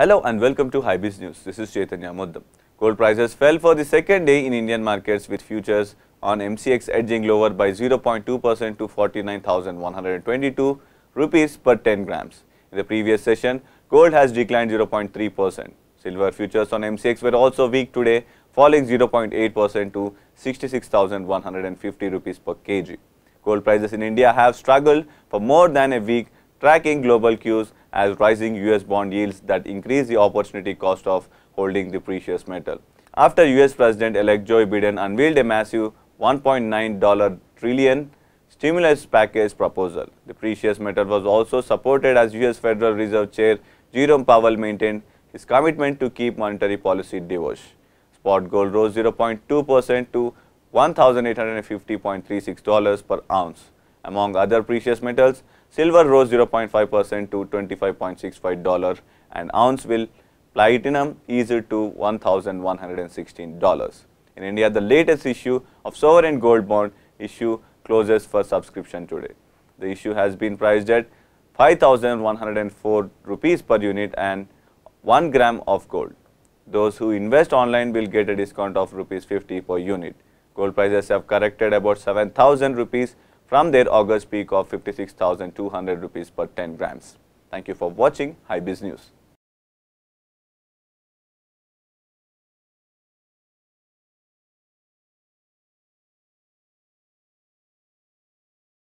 Hello and welcome to Hybis News. This is Chaitanya Muddam. Gold prices fell for the second day in Indian markets with futures on MCX edging lower by 0.2% to 49,122 rupees per 10 grams. In the previous session, gold has declined 0.3%. Silver futures on MCX were also weak today, falling 0.8% to 66,150 rupees per kg. Gold prices in India have struggled for more than a week, tracking global cues as rising US bond yields that increase the opportunity cost of holding the precious metal. After US President-elect Joe Biden unveiled a massive $1.9 trillion stimulus package proposal, the precious metal was also supported as US Federal Reserve Chair Jerome Powell maintained his commitment to keep monetary policy dovish. Spot gold rose 0.2 percent to $1,850.36 per ounce. Among other precious metals, silver rose 0.5 percent to 25.65 dollar and ounce will platinum ease to 1116 dollars. In India, the latest issue of sovereign gold bond issue closes for subscription today. The issue has been priced at 5104 rupees per unit and 1 gram of gold. Those who invest online will get a discount of rupees 50 per unit. Gold prices have corrected about 7000 rupees from their August peak of 56,200 rupees per 10 grams. Thank you for watching High Biz News.